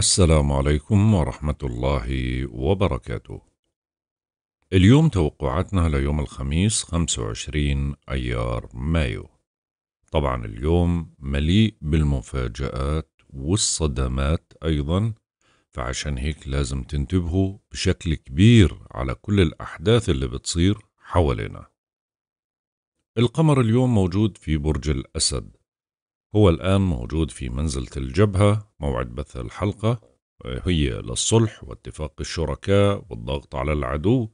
السلام عليكم ورحمة الله وبركاته. اليوم توقعاتنا ليوم الخميس 25 أيار مايو. طبعا اليوم مليء بالمفاجآت والصدمات أيضا فعشان هيك لازم تنتبهوا بشكل كبير على كل الأحداث اللي بتصير حوالينا. القمر اليوم موجود في برج الأسد هو الآن موجود في منزلة الجبهة موعد بث الحلقة هي للصلح واتفاق الشركاء والضغط على العدو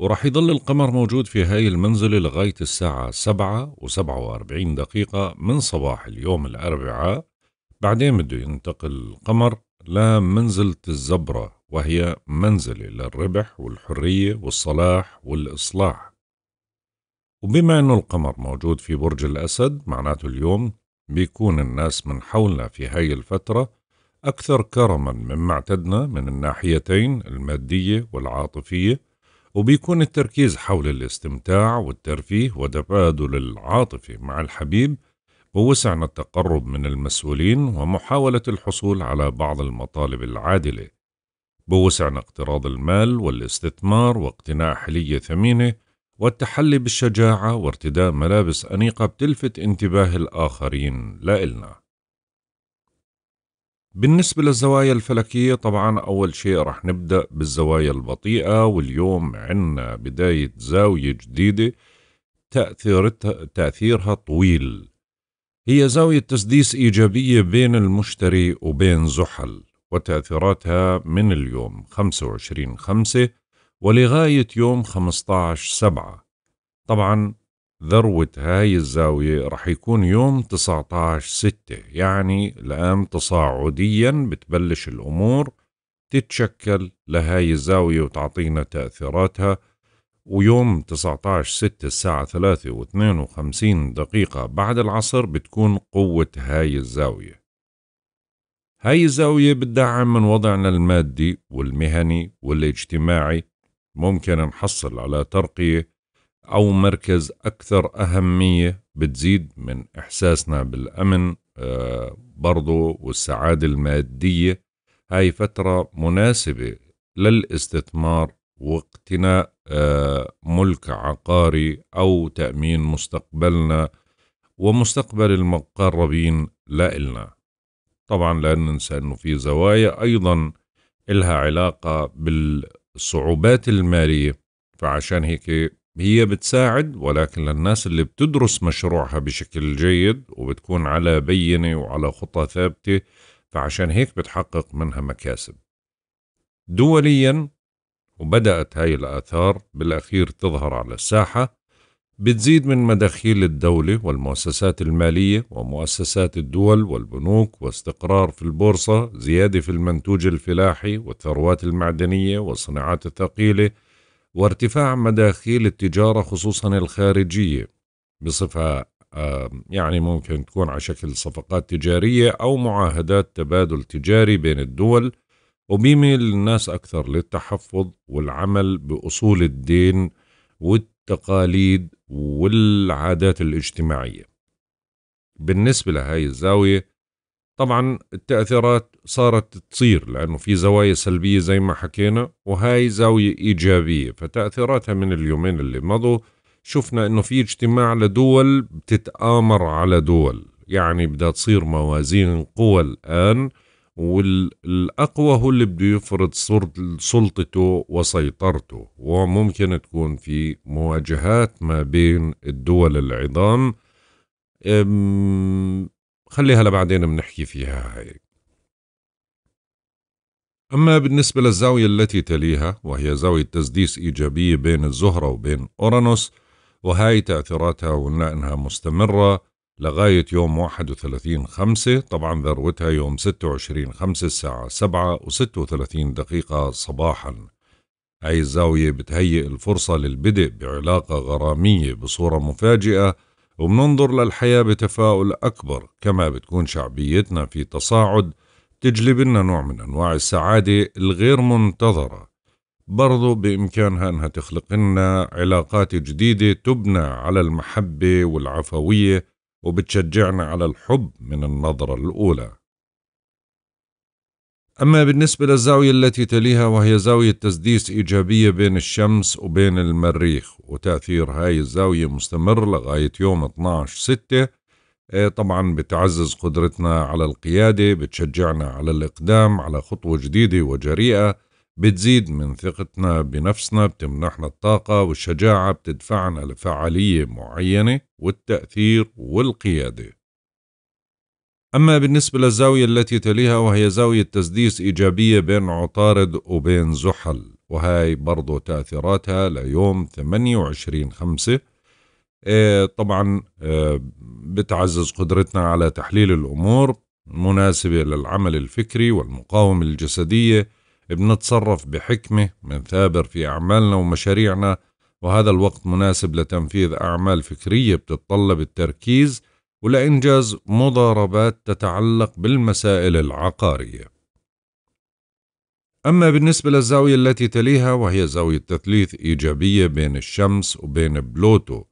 وراح يظل القمر موجود في هاي المنزلة لغاية الساعة سبعة وسبعة واربعين دقيقة من صباح اليوم الأربعاء بعدين بده ينتقل القمر لمنزلة الزبرة وهي منزلة للربح والحرية والصلاح والإصلاح وبما أنه القمر موجود في برج الأسد معناته اليوم بيكون الناس من حولنا في هاي الفترة أكثر كرما مما اعتدنا من الناحيتين المادية والعاطفية وبيكون التركيز حول الاستمتاع والترفيه وتبادل العاطفة مع الحبيب ووسعنا التقرب من المسؤولين ومحاولة الحصول على بعض المطالب العادلة بوسعنا اقتراض المال والاستثمار واقتناء حلية ثمينة والتحلي بالشجاعة وارتداء ملابس أنيقة بتلفت انتباه الآخرين لإلنا. بالنسبة للزوايا الفلكية طبعا أول شيء رح نبدأ بالزوايا البطيئة واليوم عنا بداية زاوية جديدة تأثيرتها تأثيرها طويل هي زاوية تسديس إيجابية بين المشتري وبين زحل وتأثيراتها من اليوم 25 خمسة ولغاية يوم 15 سبعة طبعا ذروة هاي الزاوية رح يكون يوم 19 ستة يعني الآن تصاعديا بتبلش الأمور تتشكل لهاي الزاوية وتعطينا تأثيراتها ويوم 19 ستة الساعة ثلاثة واثنين وخمسين دقيقة بعد العصر بتكون قوة هاي الزاوية هاي الزاوية بتدعم من وضعنا المادي والمهني والاجتماعي ممكن نحصل على ترقية أو مركز أكثر أهمية بتزيد من إحساسنا بالأمن آه، برضو والسعادة المادية هاي فترة مناسبة للاستثمار واقتناء آه، ملك عقاري أو تأمين مستقبلنا ومستقبل المقربين لإلنا طبعا لا ننسى أنه في زوايا أيضا إلها علاقة بال الصعوبات المالية فعشان هيك هي بتساعد ولكن للناس اللي بتدرس مشروعها بشكل جيد وبتكون على بينة وعلى خطة ثابتة فعشان هيك بتحقق منها مكاسب دوليا وبدأت هاي الآثار بالأخير تظهر على الساحة بتزيد من مداخيل الدولة والمؤسسات المالية ومؤسسات الدول والبنوك واستقرار في البورصة زيادة في المنتوج الفلاحي والثروات المعدنية والصناعات الثقيلة وارتفاع مداخيل التجارة خصوصا الخارجية بصفة آه، يعني ممكن تكون على شكل صفقات تجارية أو معاهدات تبادل تجاري بين الدول وبيميل الناس أكثر للتحفظ والعمل بأصول الدين والتقاليد والعادات الاجتماعية بالنسبة لهاي الزاوية طبعا التأثيرات صارت تصير لأنه في زوايا سلبية زي ما حكينا وهاي زاوية إيجابية فتأثيراتها من اليومين اللي مضوا شفنا أنه في اجتماع لدول بتتآمر على دول يعني بدها تصير موازين قوى الآن والاقوى هو اللي بده يفرض سلطته وسيطرته وممكن تكون في مواجهات ما بين الدول العظام خليها لبعدين بنحكي فيها هاي أما بالنسبة للزاوية التي تليها وهي زاوية تسديس إيجابية بين الزهرة وبين أورانوس وهاي تأثيراتها وإنها مستمرة لغاية يوم 31 خمسة طبعا ذروتها يوم 26 خمسة الساعة 7 و36 دقيقة صباحا هاي الزاوية بتهيئ الفرصة للبدء بعلاقة غرامية بصورة مفاجئة وبننظر للحياة بتفاؤل أكبر كما بتكون شعبيتنا في تصاعد تجلب لنا نوع من أنواع السعادة الغير منتظرة برضو بإمكانها أنها تخلق لنا علاقات جديدة تبنى على المحبة والعفوية وبتشجعنا على الحب من النظرة الأولى أما بالنسبة للزاوية التي تليها وهي زاوية تسديس إيجابية بين الشمس وبين المريخ وتأثير هاي الزاوية مستمر لغاية يوم 12 6 آه، طبعا بتعزز قدرتنا على القيادة بتشجعنا على الإقدام على خطوة جديدة وجريئة بتزيد من ثقتنا بنفسنا بتمنحنا الطاقة والشجاعة بتدفعنا لفعالية معينة والتأثير والقيادة أما بالنسبة للزاوية التي تليها وهي زاوية تسديس إيجابية بين عطارد وبين زحل وهي برضو تأثيراتها ليوم 28 خمسة آه، طبعا آه، بتعزز قدرتنا على تحليل الأمور مناسبة للعمل الفكري والمقاومة الجسدية بنتصرف بحكمة ثابر في أعمالنا ومشاريعنا وهذا الوقت مناسب لتنفيذ أعمال فكرية بتتطلب التركيز ولإنجاز مضاربات تتعلق بالمسائل العقارية أما بالنسبة للزاوية التي تليها وهي زاوية تثليث إيجابية بين الشمس وبين بلوتو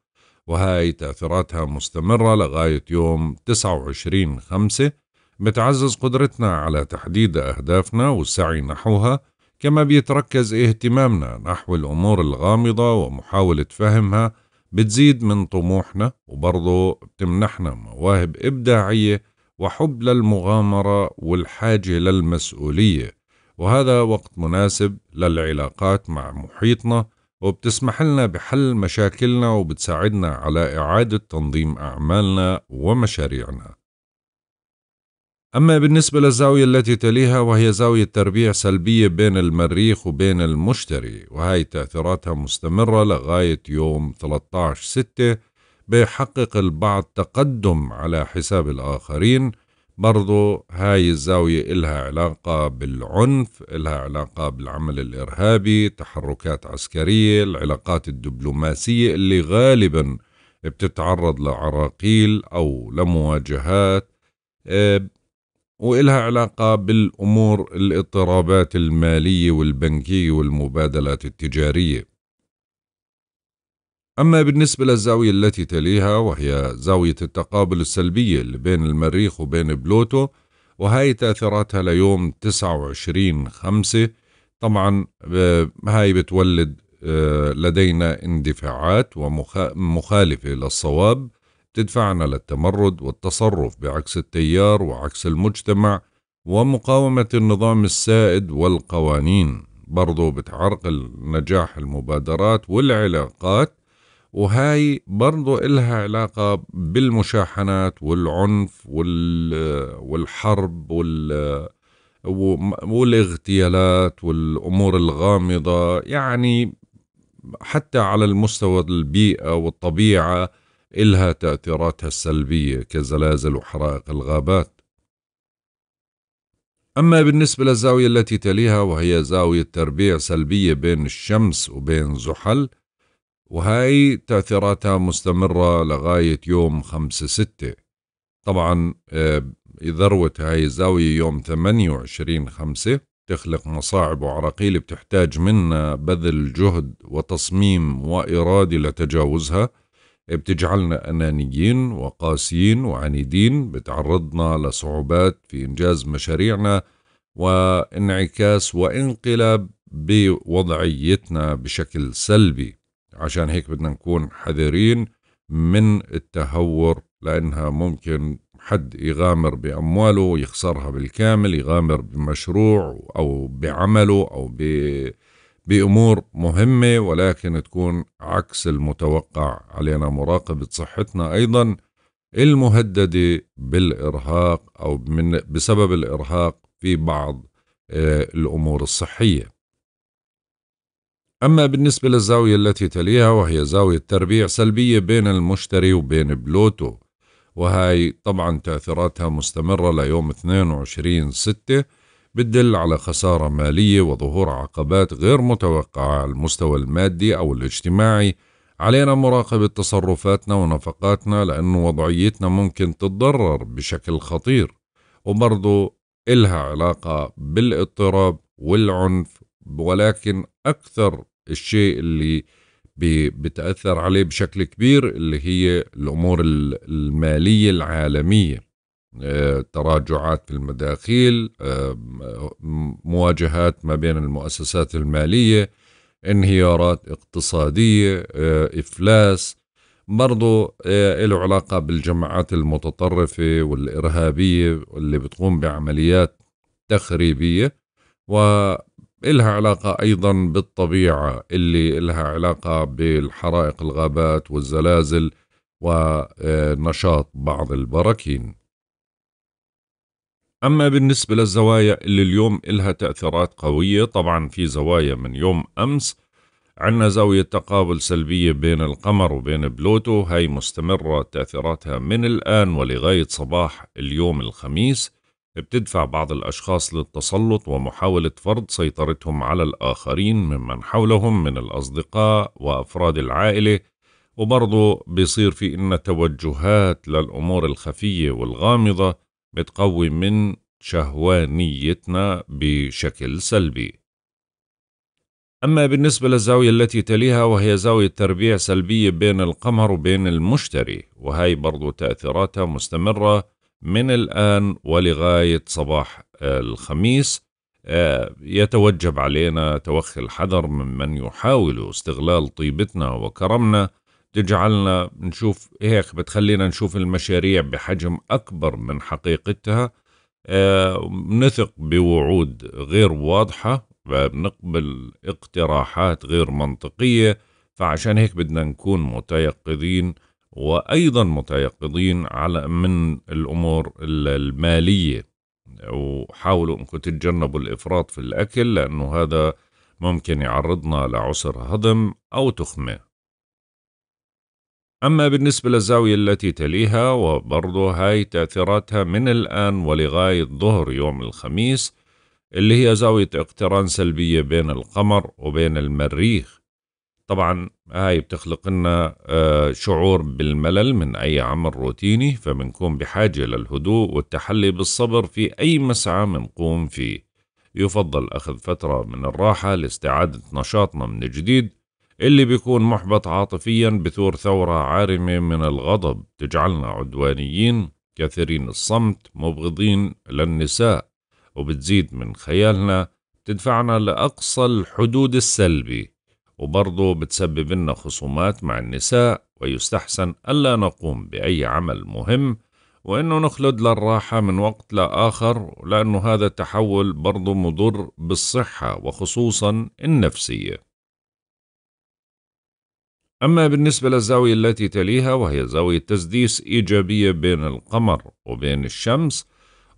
وهاي تأثيراتها مستمرة لغاية يوم 29 خمسة بتعزز قدرتنا على تحديد أهدافنا والسعي نحوها كما بيتركز اهتمامنا نحو الأمور الغامضة ومحاولة فهمها بتزيد من طموحنا وبرضه بتمنحنا مواهب إبداعية وحب للمغامرة والحاجة للمسؤولية وهذا وقت مناسب للعلاقات مع محيطنا وبتسمح لنا بحل مشاكلنا وبتساعدنا على إعادة تنظيم أعمالنا ومشاريعنا أما بالنسبة للزاوية التي تليها وهي زاوية تربيع سلبية بين المريخ وبين المشتري وهي تأثيراتها مستمرة لغاية يوم 13/6 بيحقق البعض تقدم على حساب الآخرين برضو هاي الزاوية إلها علاقة بالعنف إلها علاقة بالعمل الإرهابي تحركات عسكرية العلاقات الدبلوماسية اللي غالبا بتتعرض لعراقيل أو لمواجهات آه، وإلها علاقة بالأمور الاضطرابات المالية والبنكية والمبادلات التجارية أما بالنسبة للزاوية التي تليها وهي زاوية التقابل السلبية اللي بين المريخ وبين بلوتو وهي تأثيراتها ليوم 29 5 طبعا آه، هاي بتولد آه، لدينا اندفاعات ومخالفة للصواب تدفعنا للتمرد والتصرف بعكس التيار وعكس المجتمع ومقاومة النظام السائد والقوانين برضو بتعرقل نجاح المبادرات والعلاقات وهاي برضو إلها علاقة بالمشاحنات والعنف والحرب وال والاغتيالات والأمور الغامضة يعني حتى على المستوى البيئة والطبيعة إلها تأثيراتها السلبية كزلازل وحرائق الغابات أما بالنسبة للزاوية التي تليها وهي زاوية تربيع سلبية بين الشمس وبين زحل وهاي تأثيراتها مستمرة لغاية يوم خمسة ستة طبعا آه، ذروة هاي الزاوية يوم وعشرين خمسة تخلق مصاعب وعراقيل بتحتاج منا بذل جهد وتصميم وإرادة لتجاوزها بتجعلنا أنانيين وقاسيين وعنيدين بتعرضنا لصعوبات في إنجاز مشاريعنا وانعكاس وانقلاب بوضعيتنا بشكل سلبي عشان هيك بدنا نكون حذرين من التهور لأنها ممكن حد يغامر بأمواله يخسرها بالكامل يغامر بمشروع أو بعمله أو ب بأمور مهمة ولكن تكون عكس المتوقع علينا مراقبة صحتنا أيضا المهددة بالإرهاق أو من بسبب الإرهاق في بعض آه، الأمور الصحية أما بالنسبة للزاوية التي تليها وهي زاوية تربيع سلبية بين المشتري وبين بلوتو وهي طبعا تأثيراتها مستمرة ليوم 22 6 بتدل على خسارة مالية وظهور عقبات غير متوقعة على المستوى المادي أو الاجتماعي علينا مراقبة تصرفاتنا ونفقاتنا لأن وضعيتنا ممكن تتضرر بشكل خطير وبرضه إلها علاقة بالاضطراب والعنف ولكن أكثر الشيء اللي بتأثر عليه بشكل كبير اللي هي الأمور المالية العالمية آه، تراجعات في المداخيل آه، مواجهات ما بين المؤسسات المالية انهيارات اقتصادية آه، إفلاس برضو له علاقة بالجماعات المتطرفة والإرهابية اللي بتقوم بعمليات تخريبية وإلها علاقة أيضا بالطبيعة اللي إلها علاقة بالحرائق الغابات والزلازل ونشاط بعض البراكين أما بالنسبة للزوايا اللي اليوم إلها تأثيرات قوية طبعا في زوايا من يوم أمس عنا زاوية تقابل سلبية بين القمر وبين بلوتو هاي مستمرة تأثيراتها من الآن ولغاية صباح اليوم الخميس بتدفع بعض الأشخاص للتسلط ومحاولة فرض سيطرتهم على الآخرين ممن حولهم من الأصدقاء وأفراد العائلة وبرضه بيصير في إن توجهات للأمور الخفية والغامضة بتقوي من شهوانيتنا بشكل سلبي أما بالنسبة للزاوية التي تليها وهي زاوية تربيع سلبية بين القمر وبين المشتري وهي برضو تأثيراتها مستمرة من الآن ولغاية صباح الخميس آه، يتوجب علينا توخي الحذر ممن يحاول استغلال طيبتنا وكرمنا تجعلنا نشوف هيك بتخلينا نشوف المشاريع بحجم أكبر من حقيقتها آه، نثق بوعود غير واضحة بنقبل اقتراحات غير منطقية فعشان هيك بدنا نكون متيقظين وأيضا متيقظين على من الأمور المالية وحاولوا أنكم تتجنبوا الإفراط في الأكل لأنه هذا ممكن يعرضنا لعسر هضم أو تخمة أما بالنسبة للزاوية التي تليها وبرضو هاي تأثيراتها من الآن ولغاية ظهر يوم الخميس اللي هي زاوية اقتران سلبية بين القمر وبين المريخ طبعا هاي بتخلق لنا آه، شعور بالملل من أي عمل روتيني فبنكون بحاجة للهدوء والتحلي بالصبر في أي مسعى بنقوم فيه يفضل أخذ فترة من الراحة لاستعادة نشاطنا من جديد اللي بيكون محبط عاطفيا بثور ثورة عارمة من الغضب تجعلنا عدوانيين كثيرين الصمت مبغضين للنساء وبتزيد من خيالنا تدفعنا لأقصى الحدود السلبي وبرضه بتسبب لنا خصومات مع النساء ويستحسن ألا نقوم بأي عمل مهم وأنه نخلد للراحة من وقت لآخر لأنه هذا التحول برضه مضر بالصحة وخصوصا النفسية أما بالنسبة للزاوية التي تليها وهي زاوية تسديس إيجابية بين القمر وبين الشمس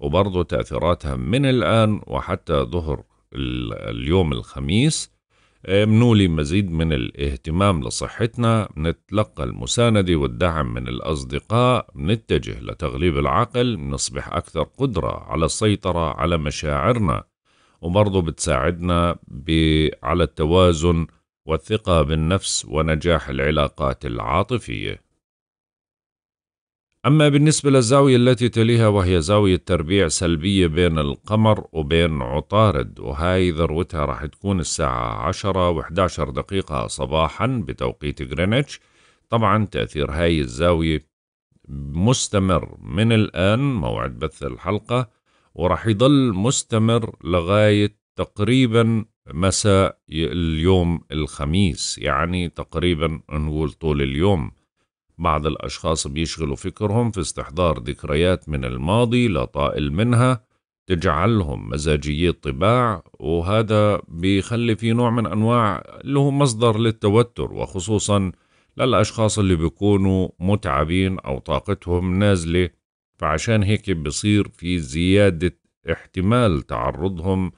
وبرضه تأثيراتها من الآن وحتى ظهر اليوم الخميس بنولي آه، مزيد من الاهتمام لصحتنا بنتلقى المساندة والدعم من الأصدقاء بنتجه لتغليب العقل بنصبح أكثر قدرة على السيطرة على مشاعرنا وبرضه بتساعدنا على التوازن والثقة بالنفس ونجاح العلاقات العاطفية. أما بالنسبة للزاوية التي تليها وهي زاوية تربيع سلبية بين القمر وبين عطارد وهاي ذروتها راح تكون الساعة عشرة و11 دقيقة صباحا بتوقيت غرينتش طبعا تأثير هاي الزاوية مستمر من الآن موعد بث الحلقة وراح يضل مستمر لغاية تقريبا مساء اليوم الخميس يعني تقريبا نقول طول اليوم بعض الأشخاص بيشغلوا فكرهم في استحضار ذكريات من الماضي لا طائل منها تجعلهم مزاجيي الطباع وهذا بيخلي في نوع من أنواع اللي هو مصدر للتوتر وخصوصا للأشخاص اللي بيكونوا متعبين أو طاقتهم نازلة فعشان هيك بصير في زيادة احتمال تعرضهم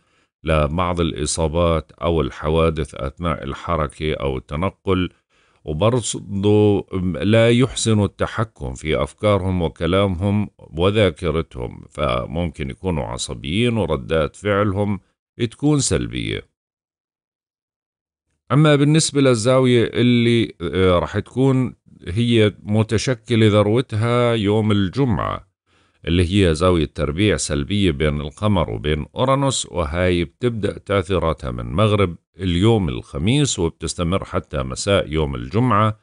لبعض الإصابات أو الحوادث أثناء الحركة أو التنقل وبرضو لا يحسن التحكم في أفكارهم وكلامهم وذاكرتهم فممكن يكونوا عصبيين وردات فعلهم تكون سلبية أما بالنسبة للزاوية اللي آه، رح تكون هي متشكلة ذروتها يوم الجمعة اللي هي زاوية تربيع سلبية بين القمر وبين أورانوس وهاي بتبدأ تأثيراتها من مغرب اليوم الخميس وبتستمر حتى مساء يوم الجمعة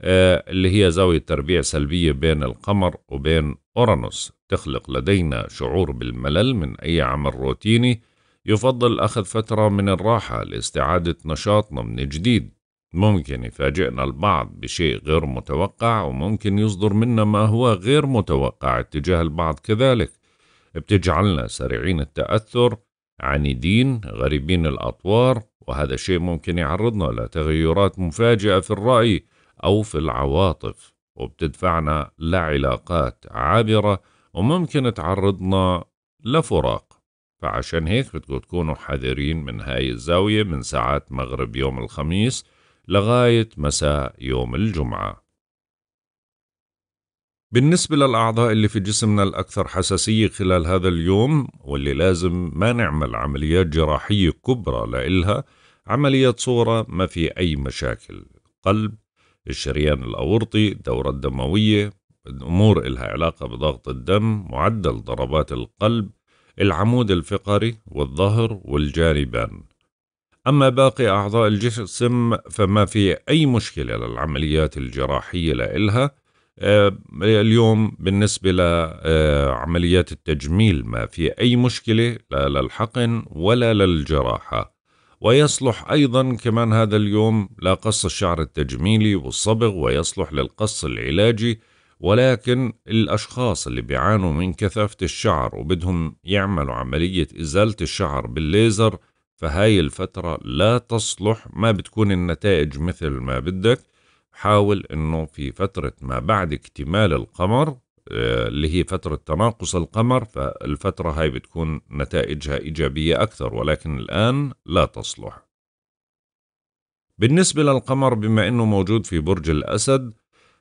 آه، اللي هي زاوية تربيع سلبية بين القمر وبين أورانوس تخلق لدينا شعور بالملل من أي عمل روتيني يفضل أخذ فترة من الراحة لاستعادة نشاطنا من جديد ممكن يفاجئنا البعض بشيء غير متوقع وممكن يصدر منا ما هو غير متوقع اتجاه البعض كذلك بتجعلنا سريعين التأثر عنيدين غريبين الأطوار وهذا الشيء ممكن يعرضنا لتغيرات مفاجئة في الرأي أو في العواطف وبتدفعنا لعلاقات عابرة وممكن تعرضنا لفراق فعشان هيك بدكم تكونوا حذرين من هاي الزاوية من ساعات مغرب يوم الخميس لغاية مساء يوم الجمعة. بالنسبة للأعضاء اللي في جسمنا الأكثر حساسية خلال هذا اليوم واللي لازم ما نعمل عمليات جراحية كبرى لإلها عملية صورة ما في أي مشاكل قلب الشريان الأورطي الدورة الدموية الأمور إلها علاقة بضغط الدم معدل ضربات القلب العمود الفقري والظهر والجانبان أما باقي أعضاء الجسم فما في أي مشكلة للعمليات الجراحية لإلها آه، اليوم بالنسبة لعمليات آه، التجميل ما في أي مشكلة لا للحقن ولا للجراحة ويصلح أيضا كمان هذا اليوم لقص الشعر التجميلي والصبغ ويصلح للقص العلاجي ولكن الأشخاص اللي بيعانوا من كثافة الشعر وبدهم يعملوا عملية إزالة الشعر بالليزر فهاي الفترة لا تصلح ما بتكون النتائج مثل ما بدك حاول انه في فترة ما بعد اكتمال القمر آه، اللي هي فترة تناقص القمر فالفترة هاي بتكون نتائجها إيجابية أكثر ولكن الآن لا تصلح بالنسبة للقمر بما أنه موجود في برج الأسد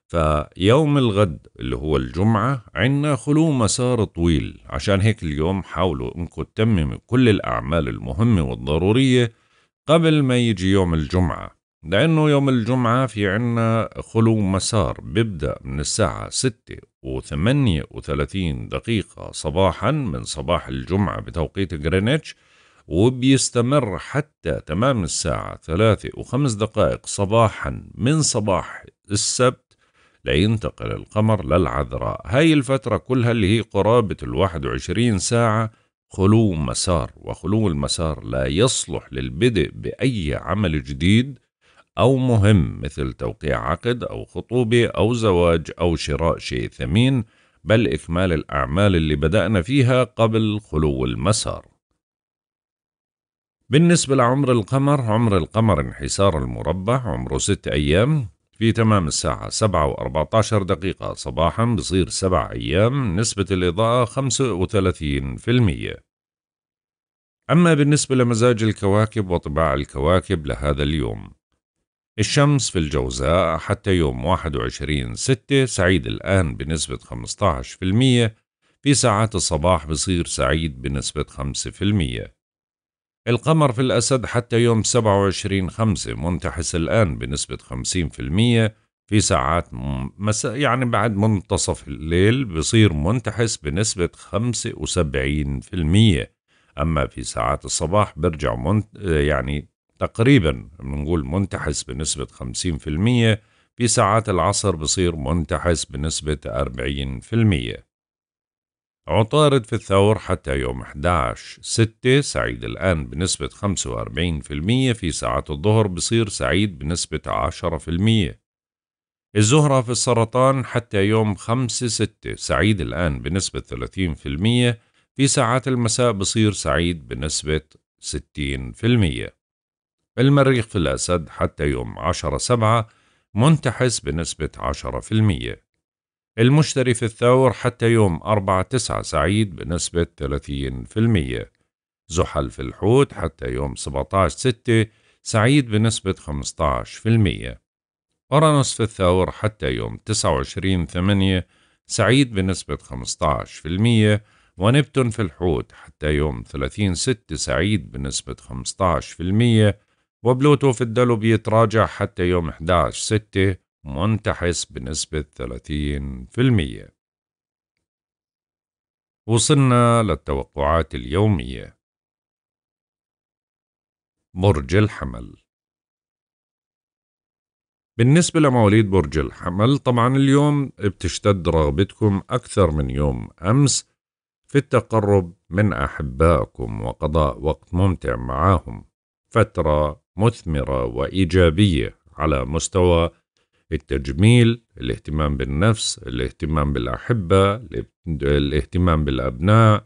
فيوم الغد اللي هو الجمعة عنا خلو مسار طويل عشان هيك اليوم حاولوا انكم تتمموا كل الأعمال المهمة والضرورية قبل ما يجي يوم الجمعة لأنه يوم الجمعة في عنا خلو مسار بيبدأ من الساعة ستة وثمانية وثلاثين دقيقة صباحا من صباح الجمعة بتوقيت غرينتش وبيستمر حتى تمام الساعة ثلاثة وخمس دقائق صباحا من صباح السبت لينتقل القمر للعذراء هاي الفترة كلها اللي هي قرابة الواحد وعشرين ساعة خلو مسار وخلو المسار لا يصلح للبدء بأي عمل جديد أو مهم مثل توقيع عقد أو خطوبة أو زواج أو شراء شيء ثمين بل إكمال الأعمال اللي بدأنا فيها قبل خلو المسار بالنسبة لعمر القمر عمر القمر انحسار المربع عمره ست أيام في تمام الساعة 7 و14 دقيقة صباحا بصير سبع أيام نسبة الإضاءة 35% أما بالنسبة لمزاج الكواكب وطباع الكواكب لهذا اليوم الشمس في الجوزاء حتى يوم 21 6 سعيد الآن بنسبة 15% في ساعات الصباح بصير سعيد بنسبة 5% القمر في الأسد حتى يوم 27 5 منتحس الآن بنسبة 50% في ساعات مساء يعني بعد منتصف الليل بصير منتحس بنسبة 75% أما في ساعات الصباح برجع منت يعني تقريبا بنقول منتحس بنسبة 50% في ساعات العصر بصير منتحس بنسبة 40% عطارد في الثور حتى يوم 11 6 سعيد الآن بنسبة 45% في ساعة الظهر بصير سعيد بنسبة 10% الزهرة في السرطان حتى يوم 5 6 سعيد الآن بنسبة 30% في ساعات المساء بصير سعيد بنسبة 60% المريخ في الأسد حتى يوم 10 7 منتحس بنسبة 10% المشتري في الثور حتى يوم 4/9 سعيد بنسبة 30% زحل في الحوت حتى يوم 17/6 سعيد بنسبة 15% أورانوس في الثور حتى يوم 29/8 سعيد بنسبة 15% ونبتون في الحوت حتى يوم 30/6 سعيد بنسبة 15% وبلوتو في الدلو بيتراجع حتى يوم 11/6 منتحس بنسبة 30% وصلنا للتوقعات اليومية برج الحمل بالنسبة لمواليد برج الحمل طبعا اليوم بتشتد رغبتكم أكثر من يوم أمس في التقرب من أحبائكم وقضاء وقت ممتع معهم فترة مثمرة وإيجابية على مستوى التجميل الاهتمام بالنفس الاهتمام بالأحبة الاهتمام بالأبناء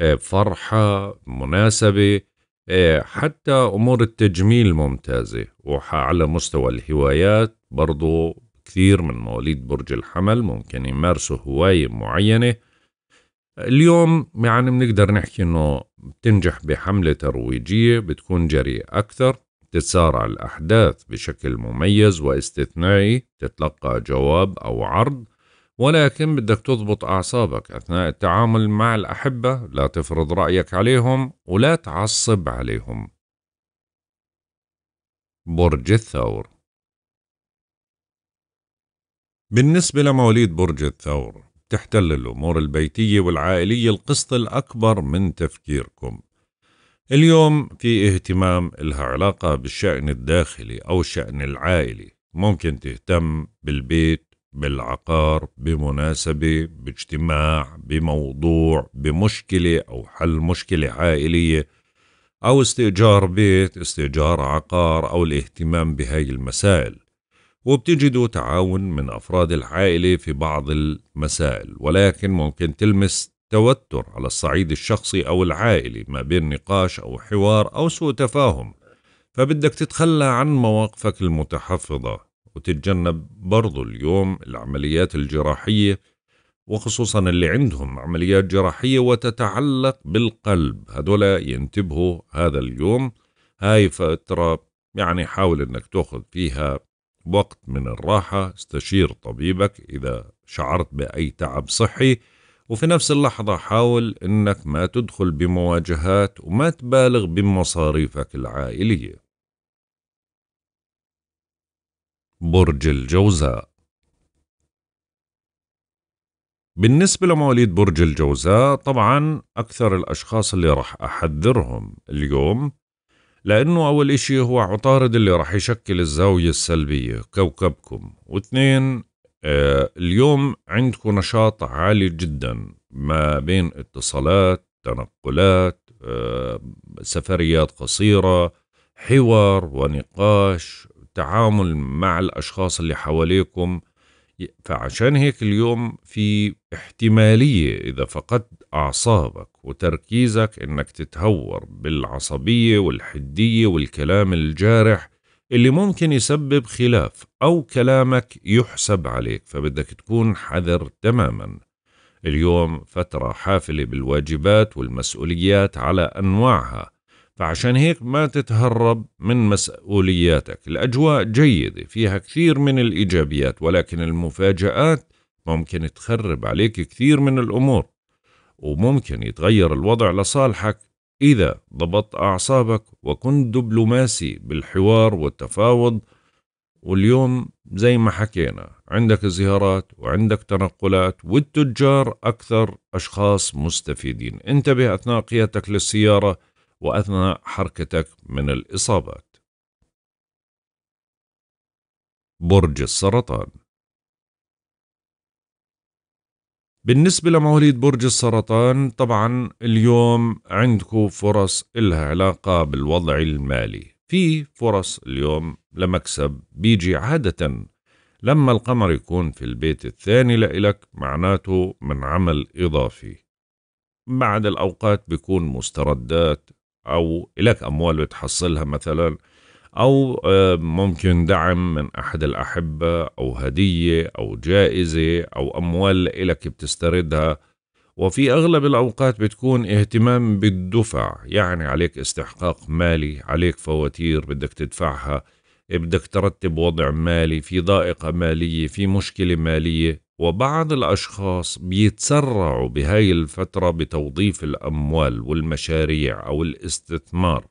آه، فرحة مناسبة آه، حتى أمور التجميل ممتازة وعلى مستوى الهوايات برضو كثير من مواليد برج الحمل ممكن يمارسوا هواية معينة اليوم يعني بنقدر نحكي انه بتنجح بحملة ترويجية بتكون جريئة أكثر تتسارع الأحداث بشكل مميز واستثنائي تتلقى جواب أو عرض ولكن بدك تضبط أعصابك أثناء التعامل مع الأحبة لا تفرض رأيك عليهم ولا تعصب عليهم برج الثور بالنسبة لمواليد برج الثور تحتل الأمور البيتية والعائلية القسط الأكبر من تفكيركم اليوم في اهتمام إلها علاقة بالشأن الداخلي أو الشأن العائلي ممكن تهتم بالبيت بالعقار بمناسبة باجتماع بموضوع بمشكلة أو حل مشكلة عائلية أو استئجار بيت استئجار عقار أو الاهتمام بهاي المسائل وبتجدوا تعاون من أفراد العائلة في بعض المسائل ولكن ممكن تلمس توتر على الصعيد الشخصي أو العائلي ما بين نقاش أو حوار أو سوء تفاهم فبدك تتخلى عن مواقفك المتحفظة وتتجنب برضو اليوم العمليات الجراحية وخصوصا اللي عندهم عمليات جراحية وتتعلق بالقلب هذولا ينتبهوا هذا اليوم هاي فترة يعني حاول انك تاخذ فيها وقت من الراحة استشير طبيبك اذا شعرت بأي تعب صحي وفي نفس اللحظة حاول إنك ما تدخل بمواجهات وما تبالغ بمصاريفك العائلية. برج الجوزاء بالنسبة لمواليد برج الجوزاء طبعا أكثر الأشخاص اللي راح أحذرهم اليوم لأنه أول إشي هو عطارد اللي راح يشكل الزاوية السلبية كوكبكم واثنين آه، اليوم عندكم نشاط عالي جدا ما بين اتصالات تنقلات آه، سفريات قصيرة حوار ونقاش تعامل مع الأشخاص اللي حواليكم فعشان هيك اليوم في احتمالية إذا فقدت أعصابك وتركيزك إنك تتهور بالعصبية والحدية والكلام الجارح اللي ممكن يسبب خلاف أو كلامك يحسب عليك فبدك تكون حذر تماما اليوم فترة حافلة بالواجبات والمسؤوليات على أنواعها فعشان هيك ما تتهرب من مسؤولياتك الأجواء جيدة فيها كثير من الإيجابيات ولكن المفاجآت ممكن تخرب عليك كثير من الأمور وممكن يتغير الوضع لصالحك إذا ضبطت أعصابك وكنت دبلوماسي بالحوار والتفاوض واليوم زي ما حكينا عندك زيارات وعندك تنقلات والتجار أكثر أشخاص مستفيدين انتبه أثناء قيادتك للسيارة وأثناء حركتك من الإصابات برج السرطان بالنسبة لمواليد برج السرطان طبعا اليوم عندكم فرص إلها علاقة بالوضع المالي في فرص اليوم لمكسب بيجي عادة لما القمر يكون في البيت الثاني لإلك معناته من عمل إضافي بعد الأوقات بيكون مستردات أو إلك أموال بتحصلها مثلا أو آه، ممكن دعم من أحد الأحبة أو هدية أو جائزة أو أموال إلك بتستردها وفي أغلب الأوقات بتكون اهتمام بالدفع يعني عليك استحقاق مالي عليك فواتير بدك تدفعها بدك ترتب وضع مالي في ضائقة مالية في مشكلة مالية وبعض الأشخاص بيتسرعوا بهاي الفترة بتوظيف الأموال والمشاريع أو الاستثمار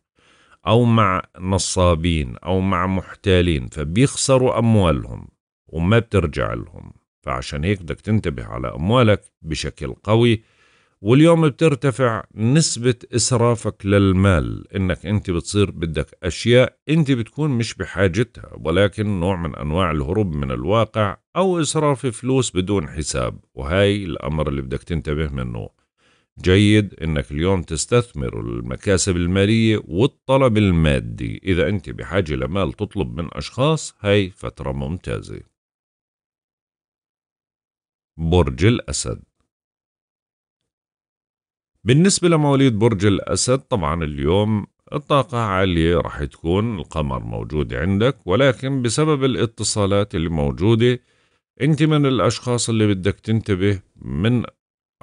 أو مع نصابين أو مع محتالين فبيخسروا أموالهم وما بترجع لهم فعشان هيك بدك تنتبه على أموالك بشكل قوي واليوم بترتفع نسبة إسرافك للمال إنك أنت بتصير بدك أشياء أنت بتكون مش بحاجتها ولكن نوع من أنواع الهروب من الواقع أو إسراف فلوس بدون حساب وهي الأمر اللي بدك تنتبه منه جيد انك اليوم تستثمر المكاسب المالية والطلب المادي اذا انت بحاجة لمال تطلب من اشخاص هاي فترة ممتازة برج الاسد بالنسبة لمواليد برج الاسد طبعا اليوم الطاقة عالية رح تكون القمر موجود عندك ولكن بسبب الاتصالات اللي موجودة انت من الاشخاص اللي بدك تنتبه من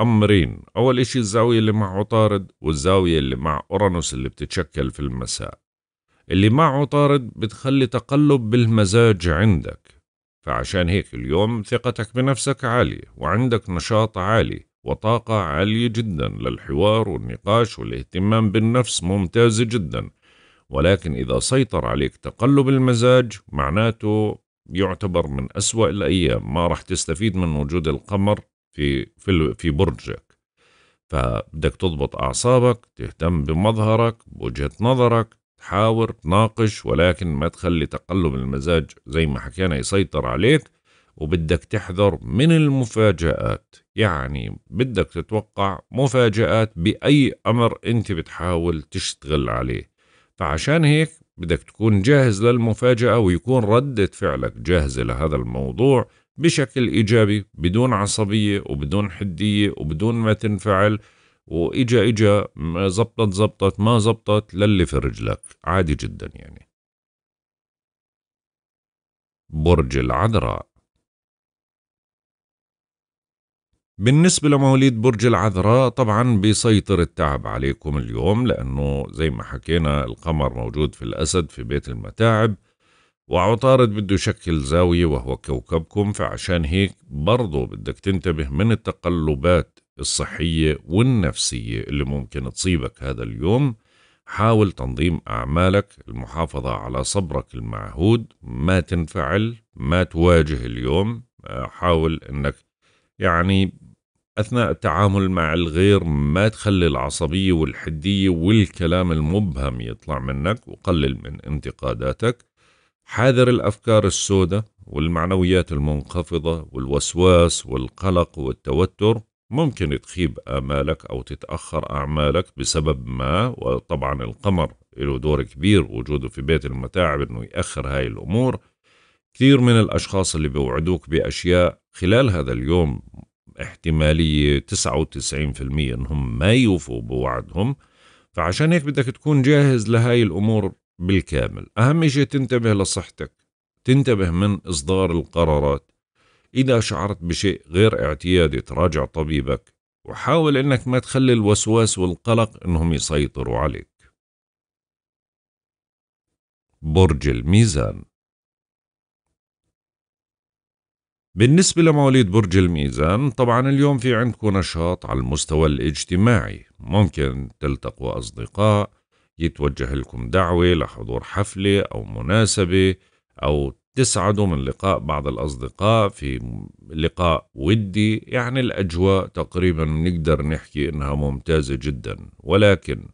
أمرين أول إشي الزاوية اللي مع عطارد والزاوية اللي مع أورانوس اللي بتتشكل في المساء اللي مع عطارد بتخلي تقلب بالمزاج عندك فعشان هيك اليوم ثقتك بنفسك عالية وعندك نشاط عالي وطاقة عالية جدا للحوار والنقاش والاهتمام بالنفس ممتازة جدا ولكن إذا سيطر عليك تقلب المزاج معناته يعتبر من أسوأ الأيام ما راح تستفيد من وجود القمر في في في برجك فبدك تضبط اعصابك تهتم بمظهرك بوجهه نظرك تحاور تناقش ولكن ما تخلي تقلب المزاج زي ما حكينا يسيطر عليك وبدك تحذر من المفاجآت يعني بدك تتوقع مفاجآت بأي أمر أنت بتحاول تشتغل عليه فعشان هيك بدك تكون جاهز للمفاجأة ويكون ردة فعلك جاهزة لهذا الموضوع بشكل إيجابي بدون عصبية وبدون حدية وبدون ما تنفعل وإجا إجا زبطت زبطت ما زبطت للي في رجلك عادي جدا يعني برج العذراء بالنسبة لمواليد برج العذراء طبعا بيسيطر التعب عليكم اليوم لأنه زي ما حكينا القمر موجود في الأسد في بيت المتاعب وعطارد بده يشكل زاوية وهو كوكبكم فعشان هيك برضه بدك تنتبه من التقلبات الصحية والنفسية اللي ممكن تصيبك هذا اليوم حاول تنظيم أعمالك المحافظة على صبرك المعهود ما تنفعل ما تواجه اليوم آه، حاول أنك يعني أثناء التعامل مع الغير ما تخلي العصبية والحدية والكلام المبهم يطلع منك وقلل من انتقاداتك حاذر الأفكار السوداء والمعنويات المنخفضة والوسواس والقلق والتوتر ممكن تخيب آمالك أو تتأخر أعمالك بسبب ما وطبعا القمر له دور كبير وجوده في بيت المتاعب أنه يأخر هاي الأمور كثير من الأشخاص اللي بيوعدوك بأشياء خلال هذا اليوم احتمالية 99% أنهم ما يوفوا بوعدهم فعشان هيك بدك تكون جاهز لهاي الأمور بالكامل أهم شيء تنتبه لصحتك تنتبه من إصدار القرارات إذا شعرت بشيء غير اعتيادي تراجع طبيبك وحاول أنك ما تخلي الوسواس والقلق أنهم يسيطروا عليك برج الميزان بالنسبة لمواليد برج الميزان طبعا اليوم في عندكم نشاط على المستوى الاجتماعي ممكن تلتقوا أصدقاء يتوجه لكم دعوة لحضور حفلة أو مناسبة أو تسعدوا من لقاء بعض الأصدقاء في لقاء ودي يعني الأجواء تقريبا نقدر نحكي إنها ممتازة جدا ولكن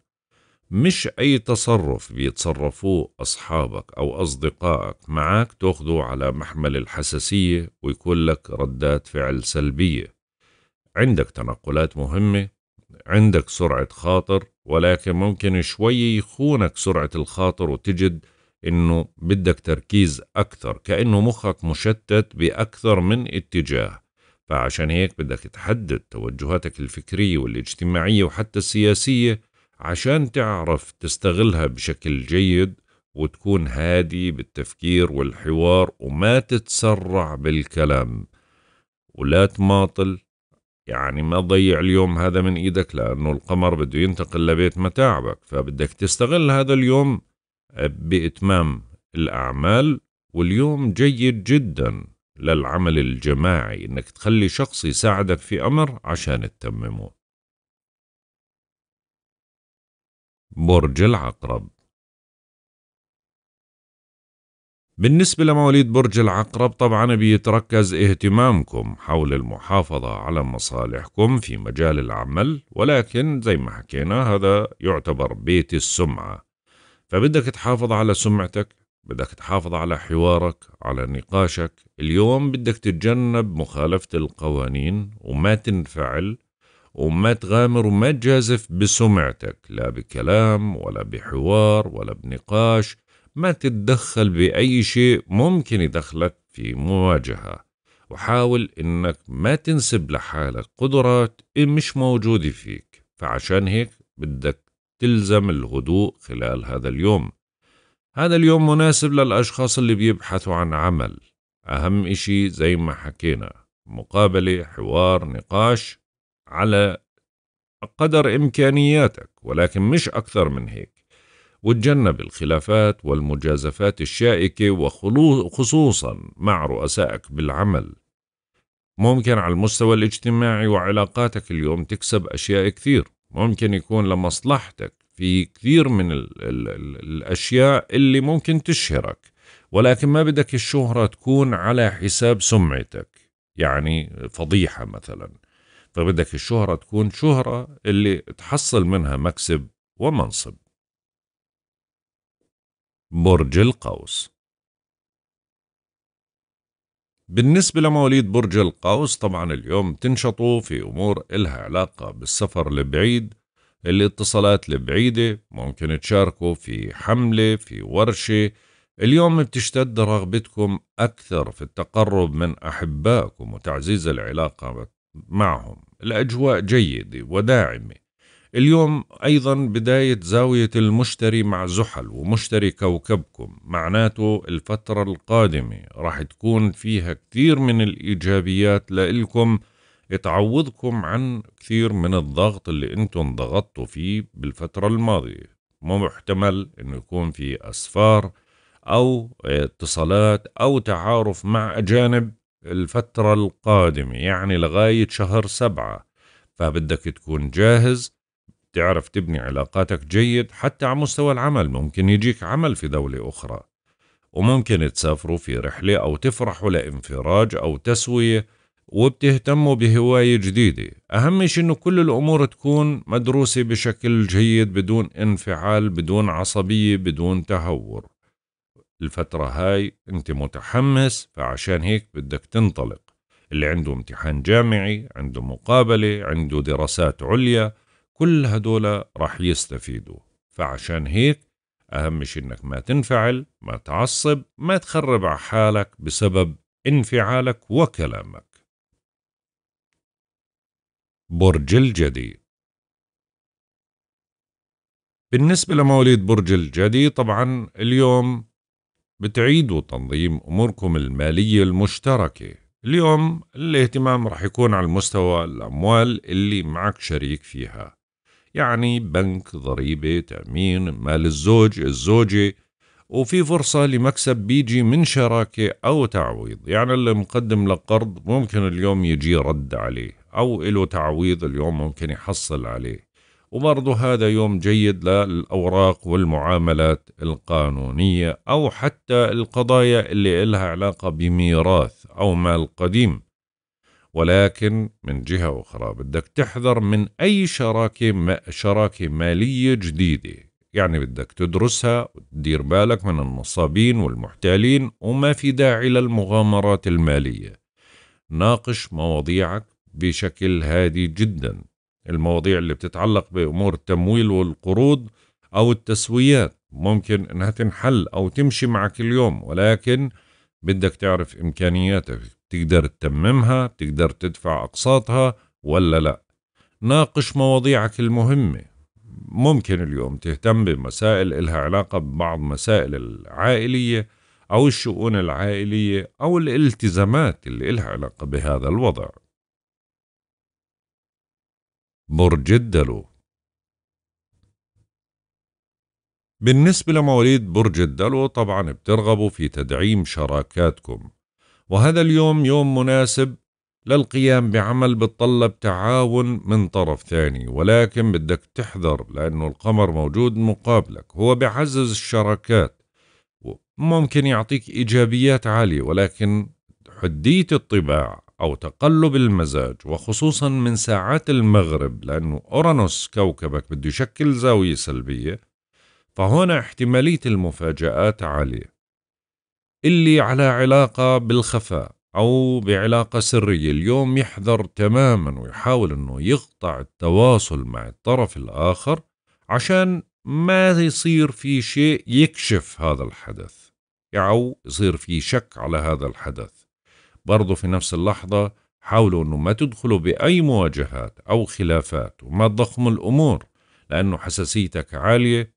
مش أي تصرف بيتصرفوه أصحابك أو أصدقائك معك تأخذوا على محمل الحساسية ويكون لك ردات فعل سلبية عندك تنقلات مهمة عندك سرعة خاطر ولكن ممكن شوي يخونك سرعة الخاطر وتجد إنه بدك تركيز أكثر كأنه مخك مشتت بأكثر من اتجاه فعشان هيك بدك تحدد توجهاتك الفكرية والاجتماعية وحتى السياسية عشان تعرف تستغلها بشكل جيد وتكون هادي بالتفكير والحوار وما تتسرع بالكلام ولا تماطل يعني ما تضيع اليوم هذا من ايدك لانه القمر بده ينتقل لبيت متاعبك فبدك تستغل هذا اليوم آه، باتمام الاعمال واليوم جيد جدا للعمل الجماعي انك تخلي شخص يساعدك في امر عشان تتممه برج العقرب بالنسبة لمواليد برج العقرب طبعا بيتركز اهتمامكم حول المحافظة على مصالحكم في مجال العمل ولكن زي ما حكينا هذا يعتبر بيت السمعة فبدك تحافظ على سمعتك بدك تحافظ على حوارك على نقاشك اليوم بدك تتجنب مخالفة القوانين وما تنفعل وما تغامر وما تجازف بسمعتك لا بكلام ولا بحوار ولا بنقاش ما تتدخل بأي شيء ممكن يدخلك في مواجهة وحاول إنك ما تنسب لحالك قدرات مش موجودة فيك فعشان هيك بدك تلزم الهدوء خلال هذا اليوم هذا اليوم مناسب للأشخاص اللي بيبحثوا عن عمل أهم إشي زي ما حكينا مقابلة حوار نقاش على قدر إمكانياتك ولكن مش أكثر من هيك وتجنب الخلافات والمجازفات الشائكة وخصوصا مع رؤسائك بالعمل ممكن على المستوى الاجتماعي وعلاقاتك اليوم تكسب أشياء كثير ممكن يكون لمصلحتك في كثير من الـ الـ الـ الأشياء اللي ممكن تشهرك ولكن ما بدك الشهرة تكون على حساب سمعتك يعني فضيحة مثلا فبدك الشهرة تكون شهرة اللي تحصل منها مكسب ومنصب برج القوس بالنسبة لمواليد برج القوس طبعا اليوم تنشطوا في أمور إلها علاقة بالسفر البعيد الاتصالات البعيدة ممكن تشاركوا في حملة في ورشة اليوم بتشتد رغبتكم أكثر في التقرب من أحبائكم وتعزيز العلاقة معهم الأجواء جيدة وداعمة اليوم أيضا بداية زاوية المشتري مع زحل ومشتري كوكبكم معناته الفترة القادمة راح تكون فيها كثير من الإيجابيات لإلكم تعوضكم عن كثير من الضغط اللي انتم ضغطتوا فيه بالفترة الماضية محتمل انه يكون في اسفار او اتصالات او تعارف مع اجانب الفترة القادمة يعني لغاية شهر سبعة فبدك تكون جاهز تعرف تبني علاقاتك جيد حتى على مستوى العمل ممكن يجيك عمل في دولة أخرى وممكن تسافروا في رحلة أو تفرحوا لانفراج أو تسوية وبتهتموا بهواية جديدة أهم شيء أنه كل الأمور تكون مدروسة بشكل جيد بدون انفعال بدون عصبية بدون تهور الفترة هاي أنت متحمس فعشان هيك بدك تنطلق اللي عنده امتحان جامعي عنده مقابلة عنده دراسات عليا كل هدول رح يستفيدوا فعشان هيك أهم شيء إنك ما تنفعل ما تعصب ما تخرب على حالك بسبب انفعالك وكلامك برج الجدي بالنسبة لمواليد برج الجدي طبعا اليوم بتعيدوا تنظيم أموركم المالية المشتركة اليوم الاهتمام رح يكون على المستوى الأموال اللي معك شريك فيها يعني بنك ضريبة تأمين مال الزوج الزوجة وفي فرصة لمكسب بيجي من شراكة أو تعويض يعني اللي مقدم لقرض ممكن اليوم يجي رد عليه أو له تعويض اليوم ممكن يحصل عليه وبرضه هذا يوم جيد للأوراق والمعاملات القانونية أو حتى القضايا اللي إلها علاقة بميراث أو مال قديم ولكن من جهة أخرى بدك تحذر من أي شراكة ما شراكة مالية جديدة يعني بدك تدرسها وتدير بالك من النصابين والمحتالين وما في داعي للمغامرات المالية ناقش مواضيعك بشكل هادي جدا المواضيع اللي بتتعلق بأمور التمويل والقروض أو التسويات ممكن أنها تنحل أو تمشي معك اليوم ولكن بدك تعرف إمكانياتك بتقدر تتممها بتقدر تدفع أقساطها ولا لا ناقش مواضيعك المهمة ممكن اليوم تهتم بمسائل إلها علاقة ببعض مسائل العائلية أو الشؤون العائلية أو الالتزامات اللي إلها علاقة بهذا الوضع برج الدلو بالنسبة لمواليد برج الدلو طبعا بترغبوا في تدعيم شراكاتكم وهذا اليوم يوم مناسب للقيام بعمل بتطلب تعاون من طرف ثاني ولكن بدك تحذر لأنه القمر موجود مقابلك هو بيعزز الشراكات ممكن يعطيك إيجابيات عالية ولكن حدية الطباع أو تقلب المزاج وخصوصا من ساعات المغرب لأنه أورانوس كوكبك بده يشكل زاوية سلبية فهنا احتمالية المفاجآت عالية اللي على علاقة بالخفاء أو بعلاقة سرية اليوم يحذر تماما ويحاول أنه يقطع التواصل مع الطرف الآخر عشان ما يصير في شيء يكشف هذا الحدث أو يصير في شك على هذا الحدث برضو في نفس اللحظة حاولوا أنه ما تدخلوا بأي مواجهات أو خلافات وما تضخموا الأمور لأنه حساسيتك عالية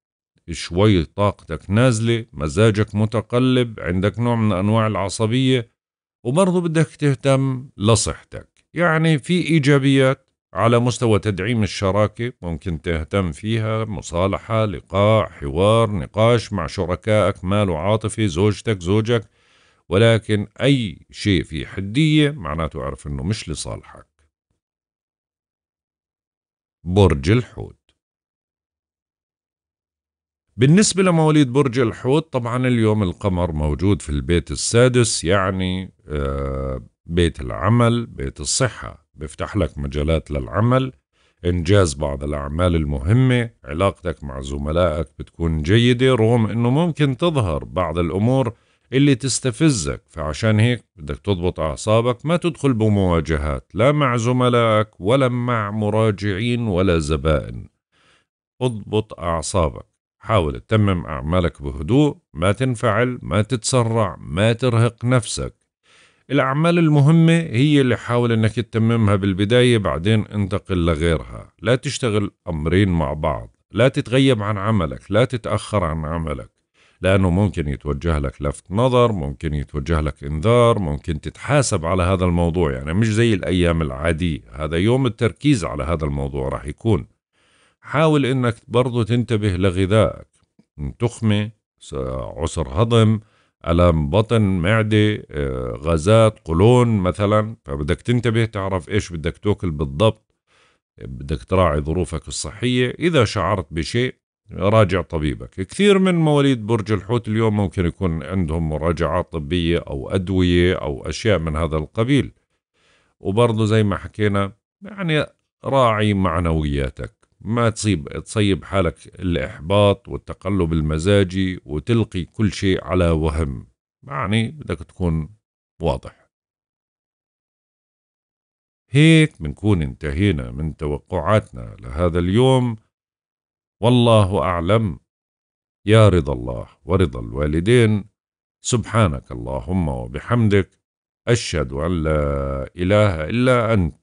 شوي طاقتك نازلة مزاجك متقلب عندك نوع من أنواع العصبية وبرضه بدك تهتم لصحتك يعني في إيجابيات على مستوى تدعيم الشراكة ممكن تهتم فيها مصالحة لقاء حوار نقاش مع شركائك مال وعاطفي زوجتك زوجك ولكن أي شيء في حدية معناته أعرف أنه مش لصالحك برج الحوت بالنسبة لمواليد برج الحوت طبعا اليوم القمر موجود في البيت السادس يعني آه، بيت العمل بيت الصحة بيفتح لك مجالات للعمل إنجاز بعض الأعمال المهمة علاقتك مع زملائك بتكون جيدة رغم أنه ممكن تظهر بعض الأمور اللي تستفزك فعشان هيك بدك تضبط أعصابك ما تدخل بمواجهات لا مع زملائك ولا مع مراجعين ولا زبائن اضبط أعصابك حاول تتمم أعمالك بهدوء ما تنفعل ما تتسرع ما ترهق نفسك الأعمال المهمة هي اللي حاول أنك تتممها بالبداية بعدين انتقل لغيرها لا تشتغل أمرين مع بعض لا تتغيب عن عملك لا تتأخر عن عملك لأنه ممكن يتوجه لك لفت نظر ممكن يتوجه لك إنذار ممكن تتحاسب على هذا الموضوع يعني مش زي الأيام العادية هذا يوم التركيز على هذا الموضوع راح يكون حاول انك برضه تنتبه لغذائك تخمة عسر هضم ألم بطن معدة آه، غازات قولون مثلا فبدك تنتبه تعرف إيش بدك تاكل بالضبط بدك تراعي ظروفك الصحية إذا شعرت بشيء راجع طبيبك كثير من مواليد برج الحوت اليوم ممكن يكون عندهم مراجعات طبية أو أدوية أو أشياء من هذا القبيل وبرضه زي ما حكينا يعني راعي معنوياتك ما تصيب تصيب حالك الإحباط والتقلب المزاجي وتلقي كل شيء على وهم يعني بدك تكون واضح هيك بنكون انتهينا من توقعاتنا لهذا اليوم والله أعلم يا رضا الله ورضا الوالدين سبحانك اللهم وبحمدك أشهد أن لا إله إلا أنت